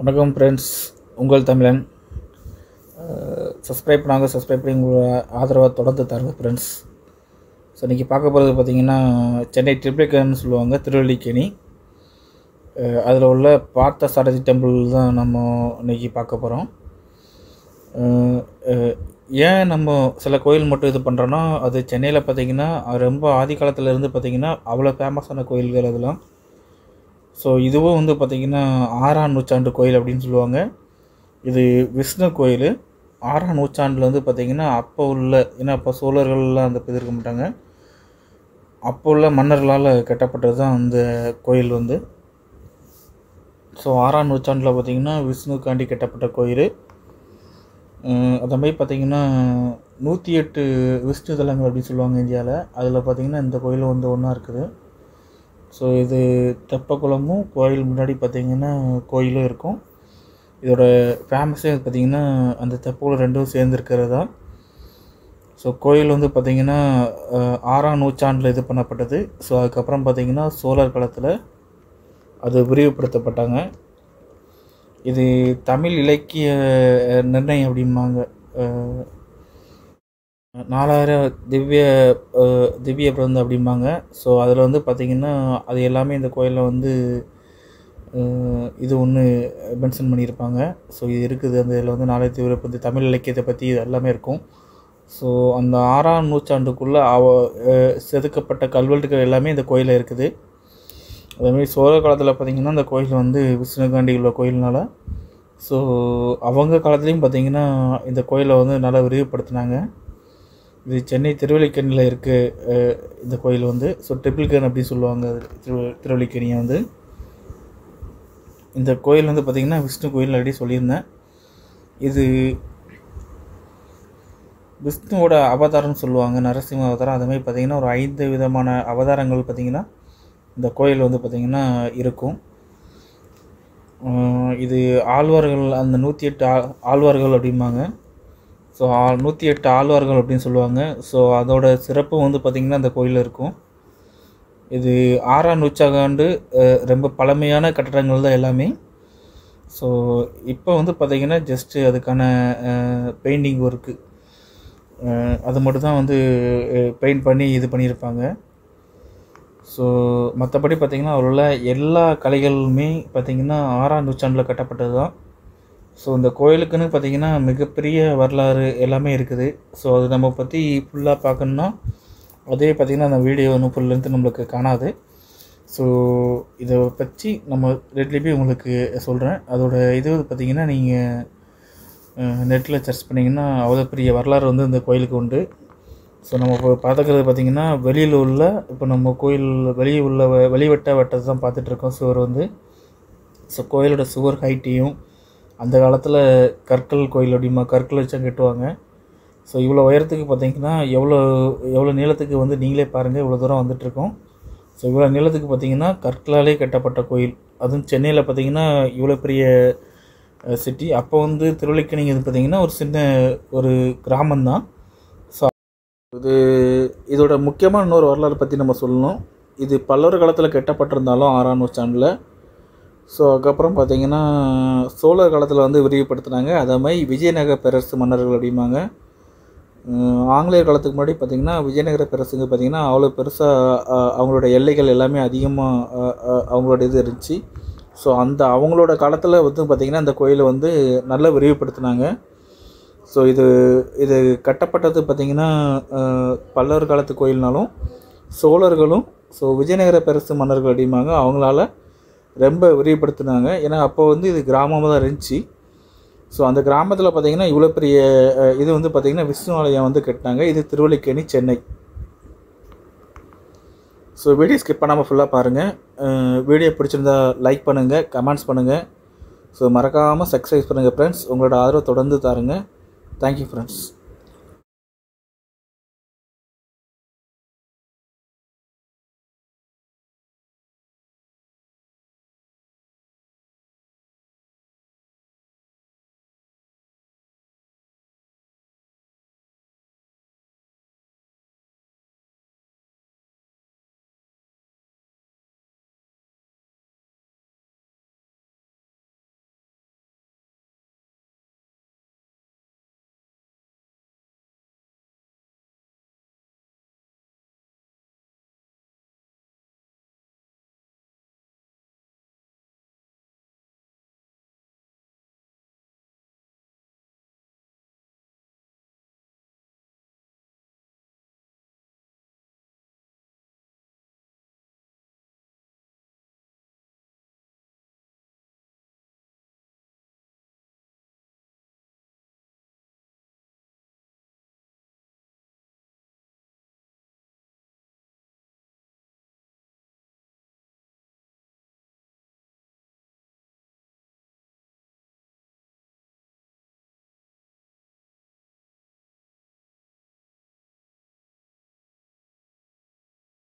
வணக்கம் ஃப்ரெண்ட்ஸ் உங்கள் தமிழன் சப்ஸ்கிரைப் பண்ணாங்க சப்ஸ்கிரைப் பண்ணி உங்களோட ஆதரவை தொடர்ந்து தருங்க ஃப்ரெண்ட்ஸ் ஸோ இன்றைக்கி பார்க்க போகிறது பார்த்திங்கன்னா சென்னை ட்ரிபிள்கன்னு சொல்லுவாங்க திருவள்ளிக்கேணி அதில் உள்ள பார்த்த சாரதி டெம்பிள் தான் நம்ம இன்றைக்கி பார்க்க போகிறோம் ஏன் நம்ம சில கோயில் மட்டும் இது பண்ணுறோன்னா அது சென்னையில் பார்த்திங்கன்னா ரொம்ப ஆதி இருந்து பார்த்திங்கன்னா அவ்வளோ ஃபேமஸான கோயில்கள் அதெல்லாம் ஸோ இதுவும் வந்து பார்த்திங்கன்னா ஆறாம் நூற்றாண்டு கோயில் அப்படின்னு சொல்லுவாங்க இது விஷ்ணு கோயில் ஆறாம் நூற்றாண்டில் வந்து பார்த்திங்கன்னா அப்போ உள்ள ஏன்னா அப்போ சோழர்கள்லாம் அந்த இருக்க மாட்டாங்க அப்போ உள்ள மன்னர்களால் கட்டப்பட்டது தான் அந்த கோயில் வந்து ஸோ ஆறாம் நூற்றாண்டில் பார்த்திங்கன்னா விஷ்ணுக்காண்டி கட்டப்பட்ட கோயில் அதே மாதிரி பார்த்திங்கன்னா நூற்றி எட்டு விஷ்ணு தலங்கள் அப்படின்னு சொல்லுவாங்க இந்தியாவில் அதில் பார்த்திங்கன்னா இந்த கோயிலும் வந்து ஒன்றா இருக்குது ஸோ இது தெப்பக்குளமும் கோயில் முன்னாடி பார்த்திங்கன்னா கோயிலும் இருக்கும் இதோட ஃபேமஸே பார்த்திங்கன்னா அந்த தெப்பக்குளம் ரெண்டும் சேர்ந்துருக்கிறது தான் ஸோ கோயில் வந்து பார்த்திங்கன்னா ஆறாம் நூற்றாண்டில் இது பண்ணப்பட்டது ஸோ அதுக்கப்புறம் பார்த்திங்கன்னா சோழர் காலத்தில் அது விரிவுபடுத்தப்பட்டாங்க இது தமிழ் இலக்கிய நிர்ணயம் அப்படிம்பாங்க நாலாயிரம் திவ்ய திவ்ய பிறந்து அப்படிம்பாங்க ஸோ அதில் வந்து பார்த்திங்கன்னா அது எல்லாமே இந்த கோயிலில் வந்து இது ஒன்று மென்ஷன் பண்ணியிருப்பாங்க ஸோ இது இருக்குது அந்த இதில் வந்து நாலாயிரம் திவ்ய பற்றி தமிழ் இலக்கியத்தை பற்றி இது எல்லாமே இருக்கும் ஸோ அந்த ஆறாம் நூற்றாண்டுக்குள்ளே அவ செதுக்கப்பட்ட கல்வெட்டுகள் எல்லாமே இந்த கோயிலில் இருக்குது அதேமாதிரி சோழ காலத்தில் பார்த்திங்கன்னா அந்த கோயில் வந்து விஷ்ணுகாண்டி உள்ள கோயில்னால ஸோ அவங்க காலத்துலேயும் பார்த்திங்கன்னா இந்த கோயிலை வந்து நல்லா விரிவுபடுத்தினாங்க இது சென்னை திருவள்ளிக்கணியில் இருக்குது இந்த கோயில் வந்து ஸோ ட்ரிபிள் கேன் அப்படின்னு சொல்லுவாங்க திரு திருவள்ளிக்கேணியை வந்து இந்த கோயில் வந்து பார்த்திங்கன்னா விஷ்ணு கோயில் அப்படி சொல்லியிருந்தேன் இது விஷ்ணுவோட அவதாரம்னு சொல்லுவாங்க நரசிம்ம அவதாரம் அதுமாதிரி பார்த்திங்கன்னா ஒரு ஐந்து விதமான அவதாரங்கள் பார்த்திங்கன்னா இந்த கோயில் வந்து பார்த்திங்கன்னா இருக்கும் இது ஆழ்வார்கள் அந்த நூற்றி எட்டு ஆழ்வார்கள் அப்படிம்பாங்க ஸோ நூற்றி எட்டு ஆழ்வார்கள் அப்படின்னு சொல்லுவாங்க ஸோ அதோட சிறப்பு வந்து பார்த்திங்கன்னா அந்த கோயிலில் இருக்கும் இது ஆறாம் நூற்றாண்டு ரொம்ப பழமையான கட்டடங்கள் தான் எல்லாமே ஸோ இப்போ வந்து பார்த்திங்கன்னா ஜஸ்ட்டு அதுக்கான பெயிண்டிங் ஒர்க்கு அது மட்டும் தான் வந்து பெயிண்ட் பண்ணி இது பண்ணியிருப்பாங்க ஸோ மற்றபடி பார்த்திங்கன்னா அவருள்ள எல்லா கலைகளுமே பார்த்திங்கன்னா ஆறாம் நூற்றாண்டில் கட்டப்பட்டது தான் ஸோ இந்த கோயிலுக்குன்னு பார்த்திங்கன்னா மிகப்பெரிய வரலாறு எல்லாமே இருக்குது ஸோ அது நம்ம பற்றி ஃபுல்லாக பார்க்கணுன்னா அதே பார்த்திங்கன்னா அந்த வீடியோ ஒன்றும் ஃபுல்லேருந்து நம்மளுக்கு காணாது ஸோ இதை பற்றி நம்ம ரெட்லிபி உங்களுக்கு சொல்கிறேன் அதோட இது பார்த்திங்கன்னா நீங்கள் நெட்டில் சர்ச் பண்ணிங்கன்னா அவ்வளோ பெரிய வரலாறு வந்து இந்த கோயிலுக்கு உண்டு ஸோ நம்ம இப்போ பார்த்துக்கிறது பார்த்திங்கன்னா வெளியில் உள்ள இப்போ நம்ம கோயில் வெளியே உள்ள வெளிவட்ட வட்டத்தை தான் பார்த்துட்ருக்கோம் சுவர் வந்து ஸோ கோயிலோட சுவர் ஹைட்டையும் அந்த காலத்தில் கற்கள் கோயில் அப்படிமா கற்கள் வச்சா கட்டுவாங்க ஸோ இவ்வளோ உயரத்துக்கு பார்த்தீங்கன்னா எவ்வளோ எவ்வளோ நீளத்துக்கு வந்து நீங்களே பாருங்கள் இவ்வளோ தூரம் வந்துட்டுருக்கோம் ஸோ இவ்வளோ நீளத்துக்கு பார்த்திங்கன்னா கற்களாலே கட்டப்பட்ட கோயில் அதுவும் சென்னையில் பார்த்திங்கன்னா இவ்வளோ பெரிய சிட்டி அப்போ வந்து திருவள்ளிக்கணிங்க இது பார்த்திங்கன்னா ஒரு சின்ன ஒரு கிராமந்தான் ஸோ இது இதோட முக்கியமான இன்னொரு வரலாறு பற்றி நம்ம சொல்லணும் இது பல்லவர் காலத்தில் கெட்டப்பட்டிருந்தாலும் ஆறாம் நூற்றாண்டில் ஸோ அதுக்கப்புறம் பார்த்திங்கன்னா சோழர் காலத்தில் வந்து விரிவுபடுத்துனாங்க அதே மாதிரி விஜயநகர பேரரசு மன்னர்கள் அப்படிம்பாங்க ஆங்கிலேயர் காலத்துக்கு முன்னாடி பார்த்திங்கன்னா விஜயநகர பேரரசுங்க பார்த்திங்கன்னா அவ்வளோ பெருசாக அவங்களோட எல்லைகள் எல்லாமே அதிகமாக அவங்களோட இது இருந்துச்சு ஸோ அந்த அவங்களோட காலத்தில் வந்து பார்த்திங்கன்னா அந்த கோயிலை வந்து நல்லா விரிவுபடுத்தினாங்க ஸோ இது இது கட்டப்பட்டது பார்த்திங்கன்னா பல்லவர் காலத்து கோயில்னாலும் சோழர்களும் ஸோ விஜயநகர பேரரசு மன்னர்கள் அப்படிம்பாங்க அவங்களால ரொம்ப விரிவுபடுத்தினாங்க ஏன்னா அப்போ வந்து இது கிராமமாக தான் இருந்துச்சு ஸோ அந்த கிராமத்தில் பார்த்திங்கன்னா இவ்வளோ பெரிய இது வந்து பார்த்திங்கன்னா விஷ்ணு ஆலயம் வந்து கட்டினாங்க இது Thiruvallikeni Chennai so video skip பண்ணாமல் ஃபுல்லாக பாருங்கள் வீடியோ பிடிச்சிருந்தா லைக் பண்ணுங்கள் கமெண்ட்ஸ் பண்ணுங்கள் ஸோ மறக்காமல் சக்ஸைஸ் பண்ணுங்கள் ஃப்ரெண்ட்ஸ் உங்களோட ஆதரவை தொடர்ந்து தாருங்க தேங்க்யூ ஃப்ரெண்ட்ஸ்